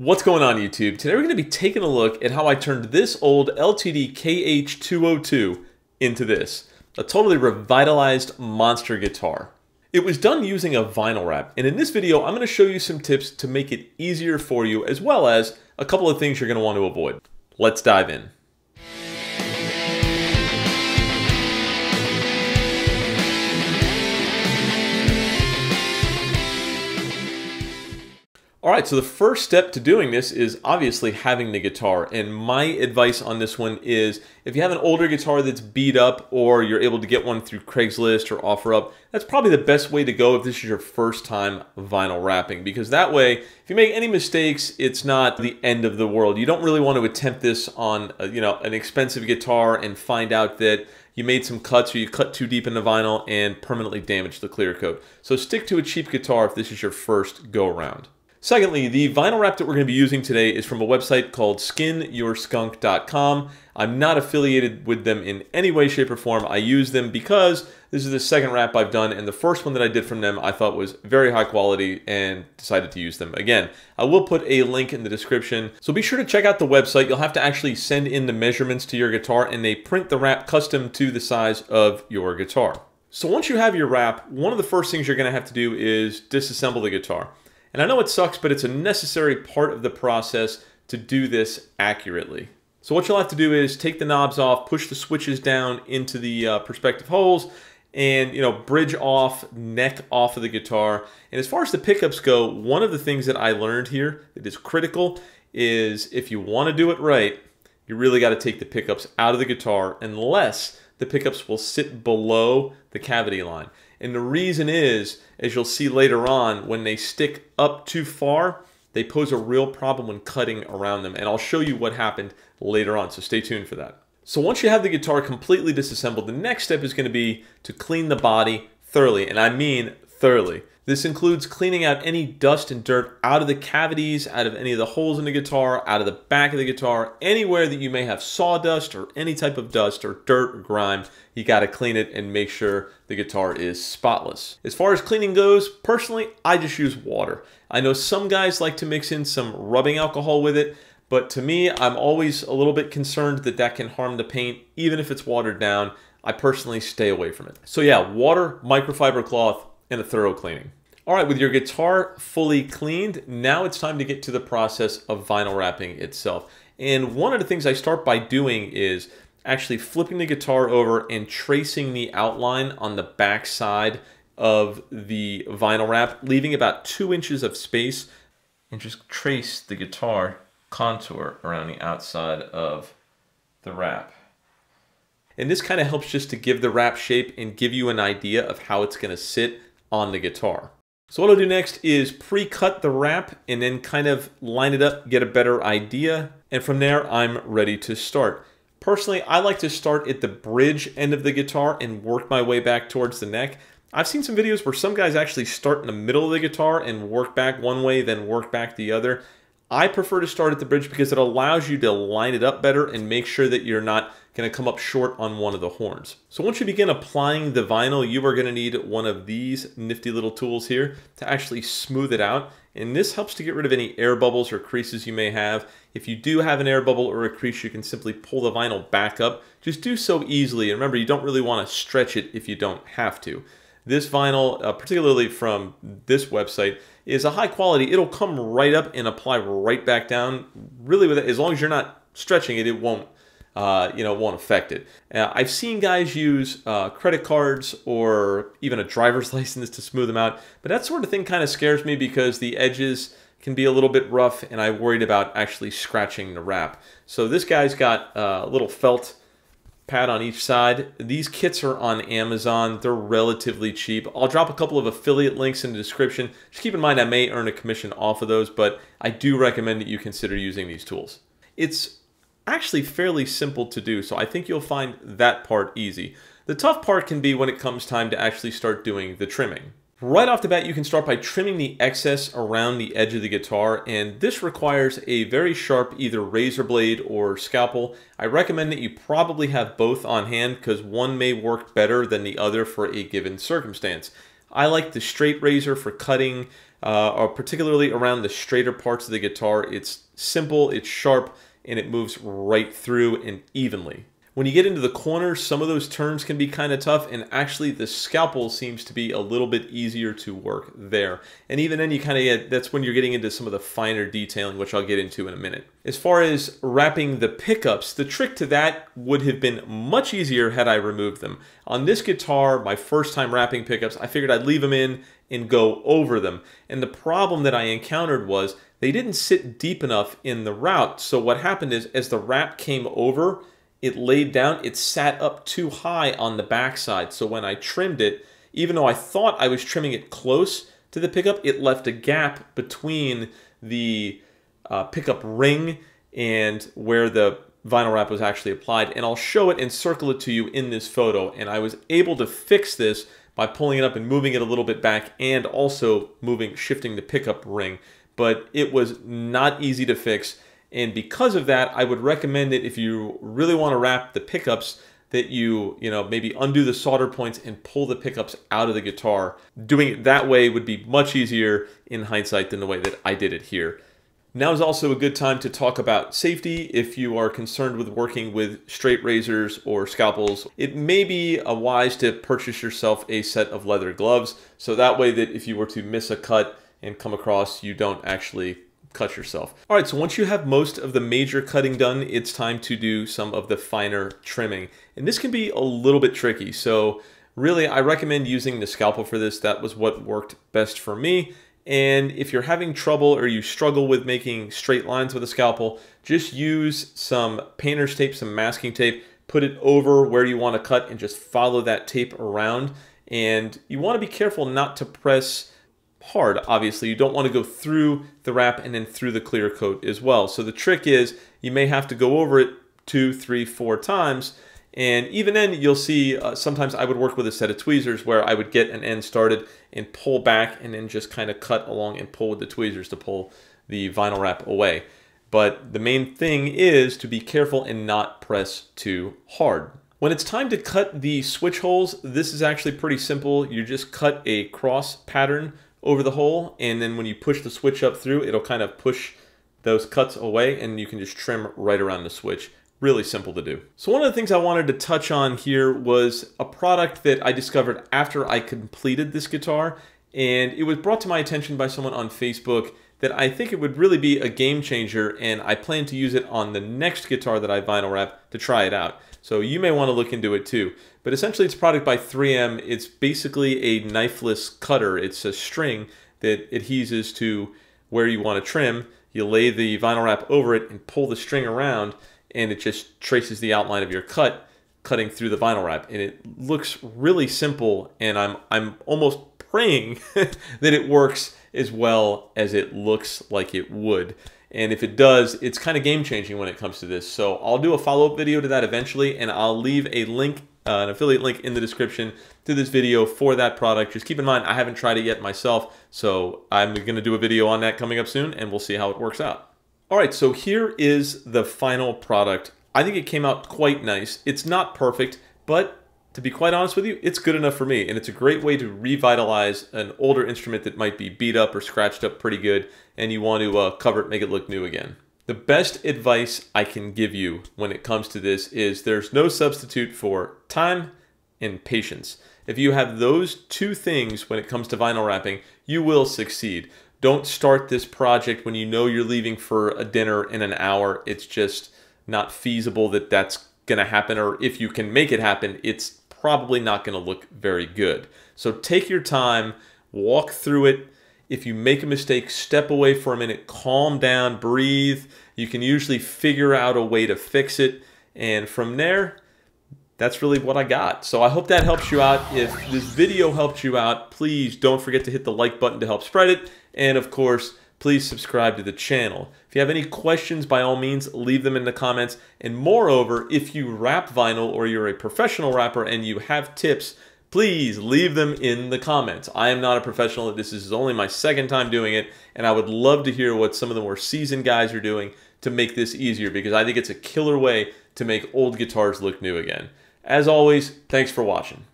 What's going on YouTube? Today we're going to be taking a look at how I turned this old LTD KH202 into this, a totally revitalized monster guitar. It was done using a vinyl wrap, and in this video I'm going to show you some tips to make it easier for you as well as a couple of things you're going to want to avoid. Let's dive in. All right, so the first step to doing this is obviously having the guitar. And my advice on this one is if you have an older guitar that's beat up or you're able to get one through Craigslist or OfferUp, that's probably the best way to go if this is your first time vinyl wrapping because that way, if you make any mistakes, it's not the end of the world. You don't really want to attempt this on, a, uh, you know, an expensive guitar and find out that you made some cuts or you cut too deep in the vinyl and permanently damaged the clear coat. So stick to a cheap guitar if this is your first go around. Secondly, the vinyl wrap that we're going to be using today is from a website called SkinYourSkunk.com. I'm not affiliated with them in any way, shape, or form. I use them because this is the second wrap I've done, and the first one that I did from them I thought was very high quality and decided to use them again. I will put a link in the description, so be sure to check out the website. You'll have to actually send in the measurements to your guitar, and they print the wrap custom to the size of your guitar. So once you have your wrap, one of the first things you're going to have to do is disassemble the guitar. And I know it sucks, but it's a necessary part of the process to do this accurately. So what you'll have to do is take the knobs off, push the switches down into the uh, perspective holes, and you know bridge off neck off of the guitar and as far as the pickups go one of the things that i learned here that is critical is if you want to do it right you really got to take the pickups out of the guitar unless the pickups will sit below the cavity line and the reason is, as you'll see later on, when they stick up too far, they pose a real problem when cutting around them. And I'll show you what happened later on, so stay tuned for that. So once you have the guitar completely disassembled, the next step is gonna be to clean the body thoroughly. And I mean thoroughly. This includes cleaning out any dust and dirt out of the cavities, out of any of the holes in the guitar, out of the back of the guitar, anywhere that you may have sawdust or any type of dust or dirt or grime, you gotta clean it and make sure the guitar is spotless. As far as cleaning goes, personally, I just use water. I know some guys like to mix in some rubbing alcohol with it, but to me, I'm always a little bit concerned that that can harm the paint, even if it's watered down. I personally stay away from it. So yeah, water, microfiber cloth, and a thorough cleaning. All right, with your guitar fully cleaned, now it's time to get to the process of vinyl wrapping itself. And one of the things I start by doing is actually flipping the guitar over and tracing the outline on the back side of the vinyl wrap, leaving about two inches of space and just trace the guitar contour around the outside of the wrap. And this kind of helps just to give the wrap shape and give you an idea of how it's going to sit on the guitar. So what I'll do next is pre-cut the wrap and then kind of line it up, get a better idea. And from there, I'm ready to start. Personally, I like to start at the bridge end of the guitar and work my way back towards the neck. I've seen some videos where some guys actually start in the middle of the guitar and work back one way, then work back the other. I prefer to start at the bridge because it allows you to line it up better and make sure that you're not gonna come up short on one of the horns. So once you begin applying the vinyl, you are gonna need one of these nifty little tools here to actually smooth it out. And this helps to get rid of any air bubbles or creases you may have. If you do have an air bubble or a crease, you can simply pull the vinyl back up. Just do so easily. And remember, you don't really wanna stretch it if you don't have to. This vinyl, uh, particularly from this website, is a high quality. It'll come right up and apply right back down. Really, with it, as long as you're not stretching it, it won't uh, you know, won't affect it. Uh, I've seen guys use uh, credit cards or even a driver's license to smooth them out, but that sort of thing kind of scares me because the edges can be a little bit rough and I worried about actually scratching the wrap. So this guy's got uh, a little felt pad on each side. These kits are on Amazon. They're relatively cheap. I'll drop a couple of affiliate links in the description. Just keep in mind I may earn a commission off of those, but I do recommend that you consider using these tools. It's actually fairly simple to do, so I think you'll find that part easy. The tough part can be when it comes time to actually start doing the trimming. Right off the bat, you can start by trimming the excess around the edge of the guitar, and this requires a very sharp either razor blade or scalpel. I recommend that you probably have both on hand because one may work better than the other for a given circumstance. I like the straight razor for cutting, uh, or uh, particularly around the straighter parts of the guitar. It's simple, it's sharp, and it moves right through and evenly. When you get into the corners, some of those turns can be kind of tough, and actually the scalpel seems to be a little bit easier to work there. And even then, you kind of get, that's when you're getting into some of the finer detailing, which I'll get into in a minute. As far as wrapping the pickups, the trick to that would have been much easier had I removed them. On this guitar, my first time wrapping pickups, I figured I'd leave them in and go over them. And the problem that I encountered was they didn't sit deep enough in the route. So what happened is as the wrap came over, it laid down, it sat up too high on the backside. So when I trimmed it, even though I thought I was trimming it close to the pickup, it left a gap between the uh, pickup ring and where the vinyl wrap was actually applied. And I'll show it and circle it to you in this photo. And I was able to fix this by pulling it up and moving it a little bit back and also moving, shifting the pickup ring. But it was not easy to fix and because of that, I would recommend that if you really want to wrap the pickups, that you, you know, maybe undo the solder points and pull the pickups out of the guitar. Doing it that way would be much easier in hindsight than the way that I did it here. Now is also a good time to talk about safety if you are concerned with working with straight razors or scalpels. It may be wise to purchase yourself a set of leather gloves so that way that if you were to miss a cut and come across, you don't actually cut yourself. All right, so once you have most of the major cutting done, it's time to do some of the finer trimming. And this can be a little bit tricky. So really, I recommend using the scalpel for this. That was what worked best for me. And if you're having trouble or you struggle with making straight lines with a scalpel, just use some painter's tape, some masking tape, put it over where you want to cut and just follow that tape around. And you want to be careful not to press hard, obviously. You don't want to go through the wrap and then through the clear coat as well. So the trick is you may have to go over it two, three, four times. And even then, you'll see uh, sometimes I would work with a set of tweezers where I would get an end started and pull back and then just kind of cut along and pull with the tweezers to pull the vinyl wrap away. But the main thing is to be careful and not press too hard. When it's time to cut the switch holes, this is actually pretty simple. You just cut a cross pattern over the hole, and then when you push the switch up through, it'll kind of push those cuts away, and you can just trim right around the switch. Really simple to do. So one of the things I wanted to touch on here was a product that I discovered after I completed this guitar, and it was brought to my attention by someone on Facebook that I think it would really be a game changer, and I plan to use it on the next guitar that I vinyl wrap to try it out. So you may want to look into it too. But essentially it's a product by 3M. It's basically a knifeless cutter. It's a string that adheses to where you want to trim. You lay the vinyl wrap over it and pull the string around and it just traces the outline of your cut cutting through the vinyl wrap. And it looks really simple and I'm, I'm almost praying that it works as well as it looks like it would. And if it does, it's kind of game changing when it comes to this. So I'll do a follow up video to that eventually, and I'll leave a link, uh, an affiliate link in the description to this video for that product. Just keep in mind, I haven't tried it yet myself. So I'm going to do a video on that coming up soon, and we'll see how it works out. All right, so here is the final product. I think it came out quite nice. It's not perfect, but to be quite honest with you, it's good enough for me, and it's a great way to revitalize an older instrument that might be beat up or scratched up pretty good, and you want to uh, cover it, make it look new again. The best advice I can give you when it comes to this is there's no substitute for time and patience. If you have those two things when it comes to vinyl wrapping, you will succeed. Don't start this project when you know you're leaving for a dinner in an hour. It's just not feasible that that's going to happen, or if you can make it happen, it's probably not going to look very good. So take your time, walk through it. If you make a mistake, step away for a minute, calm down, breathe. You can usually figure out a way to fix it. And from there, that's really what I got. So I hope that helps you out. If this video helped you out, please don't forget to hit the like button to help spread it. And of course, please subscribe to the channel. If you have any questions, by all means, leave them in the comments. And moreover, if you rap vinyl or you're a professional rapper and you have tips, please leave them in the comments. I am not a professional. This is only my second time doing it, and I would love to hear what some of the more seasoned guys are doing to make this easier because I think it's a killer way to make old guitars look new again. As always, thanks for watching.